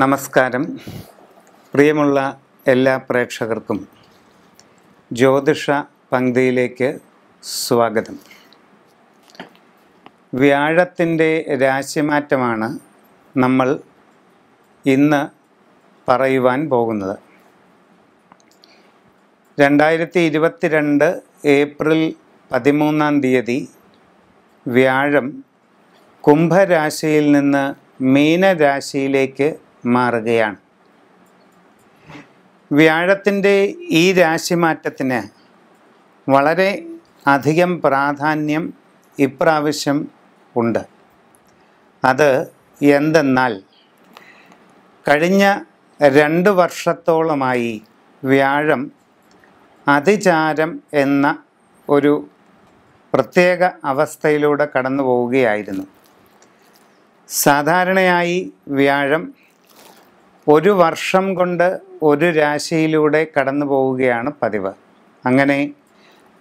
നമസ്കാരം പ്രിയമുള്ള എല്ലാ പ്രേക്ഷകർക്കും ജ്യോതിഷ പങ്ക്തിയിലേക്ക് സ്വാഗതം വ്യാഴത്തിൻ്റെ രാശിമാറ്റമാണ് നമ്മൾ ഇന്ന് പറയുവാൻ പോകുന്നത് രണ്ടായിരത്തി ഇരുപത്തിരണ്ട് ഏപ്രിൽ പതിമൂന്നാം തീയതി വ്യാഴം കുംഭരാശിയിൽ നിന്ന് മീനരാശിയിലേക്ക് മാറുകയാണ് വ്യാഴത്തിൻ്റെ ഈ രാശിമാറ്റത്തിന് വളരെ അധികം പ്രാധാന്യം ഇപ്രാവശ്യം ഉണ്ട് അത് എന്തെന്നാൽ കഴിഞ്ഞ രണ്ട് വർഷത്തോളമായി വ്യാഴം അതിചാരം എന്ന ഒരു പ്രത്യേക അവസ്ഥയിലൂടെ കടന്നു പോവുകയായിരുന്നു സാധാരണയായി വ്യാഴം ഒരു വർഷം കൊണ്ട് ഒരു രാശിയിലൂടെ കടന്നു പോവുകയാണ് പതിവ് അങ്ങനെ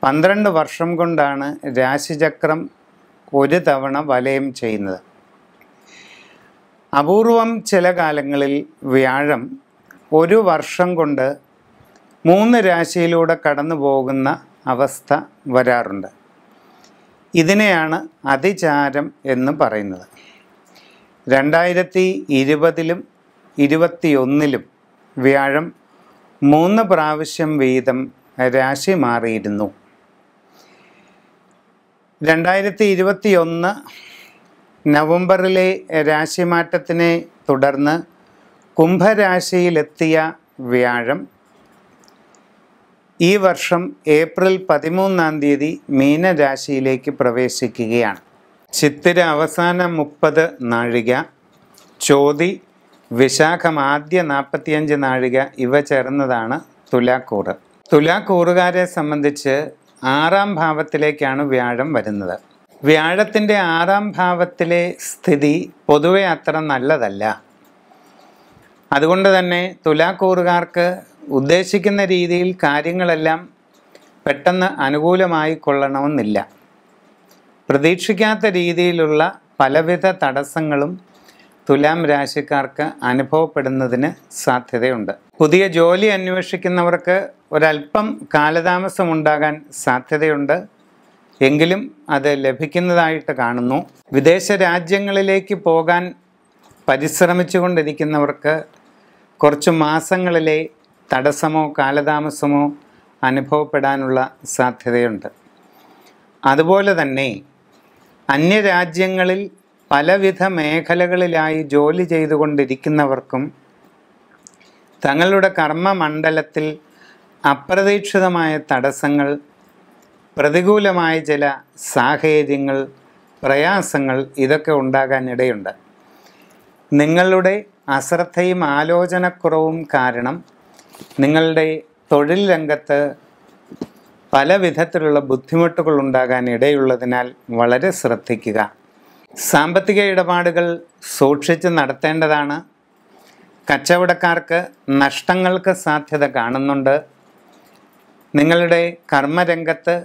പന്ത്രണ്ട് വർഷം കൊണ്ടാണ് രാശിചക്രം ഒരു തവണ വലയം ചെയ്യുന്നത് അപൂർവം ചില കാലങ്ങളിൽ വ്യാഴം ഒരു വർഷം കൊണ്ട് മൂന്ന് രാശിയിലൂടെ കടന്നു പോകുന്ന അവസ്ഥ വരാറുണ്ട് ഇതിനെയാണ് അതിചാരം എന്ന് പറയുന്നത് രണ്ടായിരത്തി ഇരുപതിലും ഇരുപത്തിയൊന്നിലും വ്യാഴം മൂന്ന് പ്രാവശ്യം വീതം രാശി മാറിയിരുന്നു രണ്ടായിരത്തി ഇരുപത്തിയൊന്ന് നവംബറിലെ രാശിമാറ്റത്തിനെ തുടർന്ന് കുംഭരാശിയിലെത്തിയ വ്യാഴം ഈ വർഷം ഏപ്രിൽ പതിമൂന്നാം തീയതി മീനരാശിയിലേക്ക് പ്രവേശിക്കുകയാണ് ചിത്തിര അവസാന മുപ്പത് നാഴിക ചോതി വിശാഖം ആദ്യ നാൽപ്പത്തിയഞ്ച് നാഴിക ഇവ ചേർന്നതാണ് തുലാക്കൂറ് തുലാക്കൂറുകാരെ സംബന്ധിച്ച് ആറാം ഭാവത്തിലേക്കാണ് വ്യാഴം വരുന്നത് വ്യാഴത്തിൻ്റെ ആറാം ഭാവത്തിലെ സ്ഥിതി പൊതുവെ അത്ര നല്ലതല്ല അതുകൊണ്ട് തന്നെ തുലാക്കൂറുകാർക്ക് ഉദ്ദേശിക്കുന്ന രീതിയിൽ കാര്യങ്ങളെല്ലാം പെട്ടെന്ന് അനുകൂലമായി കൊള്ളണമെന്നില്ല പ്രതീക്ഷിക്കാത്ത രീതിയിലുള്ള പലവിധ തടസ്സങ്ങളും തുലാം രാശിക്കാർക്ക് അനുഭവപ്പെടുന്നതിന് സാധ്യതയുണ്ട് പുതിയ ജോലി അന്വേഷിക്കുന്നവർക്ക് ഒരല്പം കാലതാമസം ഉണ്ടാകാൻ സാധ്യതയുണ്ട് എങ്കിലും അത് ലഭിക്കുന്നതായിട്ട് കാണുന്നു വിദേശ രാജ്യങ്ങളിലേക്ക് പോകാൻ പരിശ്രമിച്ചുകൊണ്ടിരിക്കുന്നവർക്ക് കുറച്ച് മാസങ്ങളിലെ തടസ്സമോ കാലതാമസമോ അനുഭവപ്പെടാനുള്ള സാധ്യതയുണ്ട് അതുപോലെ തന്നെ അന്യരാജ്യങ്ങളിൽ പലവിധ മേഖലകളിലായി ജോലി ചെയ്തുകൊണ്ടിരിക്കുന്നവർക്കും തങ്ങളുടെ കർമ്മമണ്ഡലത്തിൽ അപ്രതീക്ഷിതമായ തടസ്സങ്ങൾ പ്രതികൂലമായ ചില സാഹചര്യങ്ങൾ പ്രയാസങ്ങൾ ഇതൊക്കെ ഉണ്ടാകാനിടയുണ്ട് ഇടയുണ്ട് നിങ്ങളുടെ അശ്രദ്ധയും ആലോചനക്കുറവും കാരണം നിങ്ങളുടെ തൊഴിൽ രംഗത്ത് പല വിധത്തിലുള്ള ബുദ്ധിമുട്ടുകൾ ഉണ്ടാകാൻ ഇടയുള്ളതിനാൽ വളരെ ശ്രദ്ധിക്കുക സാമ്പത്തിക ഇടപാടുകൾ സൂക്ഷിച്ച് നടത്തേണ്ടതാണ് കച്ചവടക്കാർക്ക് നഷ്ടങ്ങൾക്ക് സാധ്യത കാണുന്നുണ്ട് നിങ്ങളുടെ കർമ്മരംഗത്ത്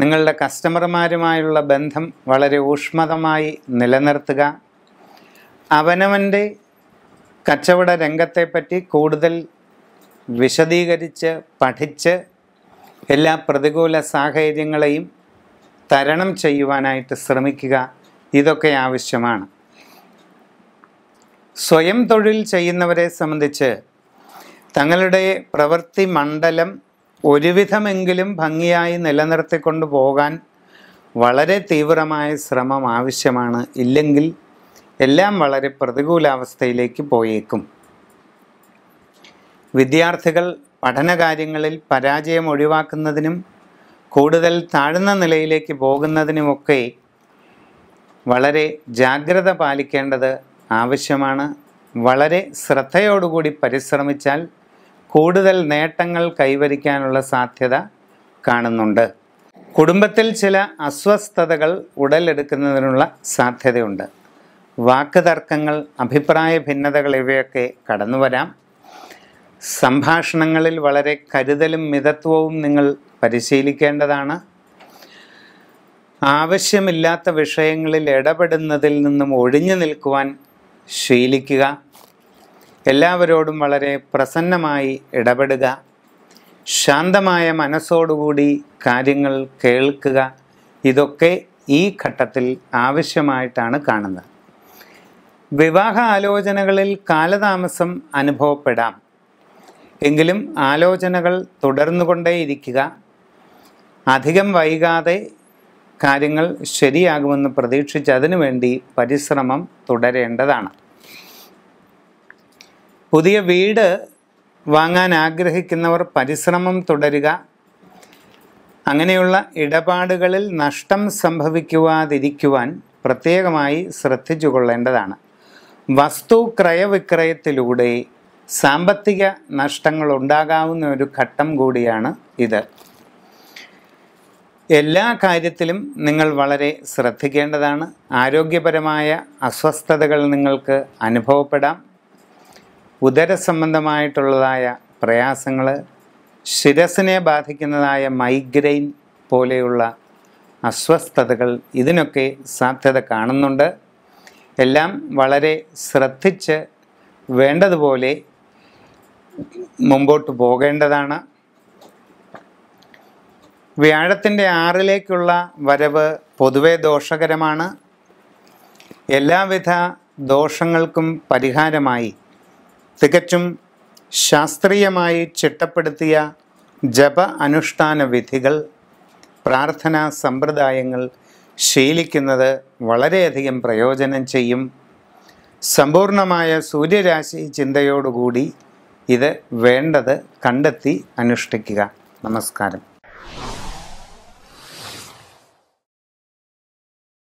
നിങ്ങളുടെ കസ്റ്റമർമാരുമായുള്ള ബന്ധം വളരെ ഊഷ്മതമായി നിലനിർത്തുക അവനവൻ്റെ കച്ചവട രംഗത്തെപ്പറ്റി കൂടുതൽ വിശദീകരിച്ച് പഠിച്ച് എല്ലാ പ്രതികൂല സാഹചര്യങ്ങളെയും തരണം ചെയ്യുവാനായിട്ട് ശ്രമിക്കുക ഇതൊക്കെ ആവശ്യമാണ് സ്വയം തൊഴിൽ ചെയ്യുന്നവരെ സംബന്ധിച്ച് തങ്ങളുടെ പ്രവൃത്തി മണ്ഡലം ഒരുവിധമെങ്കിലും ഭംഗിയായി നിലനിർത്തിക്കൊണ്ടു പോകാൻ വളരെ തീവ്രമായ ശ്രമം ആവശ്യമാണ് ഇല്ലെങ്കിൽ എല്ലാം വളരെ പ്രതികൂലാവസ്ഥയിലേക്ക് പോയേക്കും വിദ്യാർത്ഥികൾ പഠനകാര്യങ്ങളിൽ പരാജയം ഒഴിവാക്കുന്നതിനും കൂടുതൽ താഴ്ന്ന നിലയിലേക്ക് പോകുന്നതിനുമൊക്കെ വളരെ ജാഗ്രത പാലിക്കേണ്ടത് ആവശ്യമാണ് വളരെ ശ്രദ്ധയോടുകൂടി പരിശ്രമിച്ചാൽ കൂടുതൽ നേട്ടങ്ങൾ കൈവരിക്കാനുള്ള സാധ്യത കാണുന്നുണ്ട് കുടുംബത്തിൽ ചില അസ്വസ്ഥതകൾ ഉടലെടുക്കുന്നതിനുള്ള സാധ്യതയുണ്ട് വാക്ക് തർക്കങ്ങൾ അഭിപ്രായ ഭിന്നതകൾ ഇവയൊക്കെ കടന്നു വരാം സംഭാഷണങ്ങളിൽ വളരെ കരുതലും മിതത്വവും നിങ്ങൾ പരിശീലിക്കേണ്ടതാണ് ആവശ്യമില്ലാത്ത വിഷയങ്ങളിൽ ഇടപെടുന്നതിൽ നിന്നും ഒഴിഞ്ഞു നിൽക്കുവാൻ ശീലിക്കുക എല്ലാവരോടും വളരെ പ്രസന്നമായി ഇടപെടുക ശാന്തമായ മനസ്സോടുകൂടി കാര്യങ്ങൾ കേൾക്കുക ഇതൊക്കെ ഈ ഘട്ടത്തിൽ ആവശ്യമായിട്ടാണ് കാണുന്നത് വിവാഹ ആലോചനകളിൽ കാലതാമസം അനുഭവപ്പെടാം എങ്കിലും ആലോചനകൾ തുടർന്നുകൊണ്ടേയിരിക്കുക അധികം വൈകാതെ കാര്യങ്ങൾ ശരിയാകുമെന്ന് പ്രതീക്ഷിച്ച് അതിനുവേണ്ടി പരിശ്രമം തുടരേണ്ടതാണ് പുതിയ വീട് വാങ്ങാൻ ആഗ്രഹിക്കുന്നവർ പരിശ്രമം തുടരുക അങ്ങനെയുള്ള ഇടപാടുകളിൽ നഷ്ടം സംഭവിക്കുവാതിരിക്കുവാൻ പ്രത്യേകമായി ശ്രദ്ധിച്ചു കൊള്ളേണ്ടതാണ് വസ്തു ക്രയവിക്രയത്തിലൂടെ സാമ്പത്തിക നഷ്ടങ്ങൾ ഉണ്ടാകാവുന്ന ഒരു ഘട്ടം കൂടിയാണ് ഇത് എല്ലാ കാര്യത്തിലും നിങ്ങൾ വളരെ ശ്രദ്ധിക്കേണ്ടതാണ് ആരോഗ്യപരമായ അസ്വസ്ഥതകൾ നിങ്ങൾക്ക് അനുഭവപ്പെടാം ഉദര സംബന്ധമായിട്ടുള്ളതായ പ്രയാസങ്ങൾ ശിരസിനെ ബാധിക്കുന്നതായ മൈഗ്രെയിൻ പോലെയുള്ള അസ്വസ്ഥതകൾ ഇതിനൊക്കെ സാധ്യത കാണുന്നുണ്ട് എല്ലാം വളരെ ശ്രദ്ധിച്ച് വേണ്ടതുപോലെ മുമ്പോട്ട് പോകേണ്ടതാണ് വ്യാഴത്തിൻ്റെ ആറിലേക്കുള്ള വരവ് പൊതുവെ ദോഷകരമാണ് എല്ലാവിധ ദോഷങ്ങൾക്കും പരിഹാരമായി തികച്ചും ശാസ്ത്രീയമായി ചിട്ടപ്പെടുത്തിയ ജപ അനുഷ്ഠാന വിധികൾ പ്രാർത്ഥനാ സമ്പ്രദായങ്ങൾ ശീലിക്കുന്നത് വളരെയധികം പ്രയോജനം ചെയ്യും സമ്പൂർണമായ സൂര്യരാശി ചിന്തയോടുകൂടി ഇത് വേണ്ടത് കണ്ടെത്തി അനുഷ്ഠിക്കുക നമസ്കാരം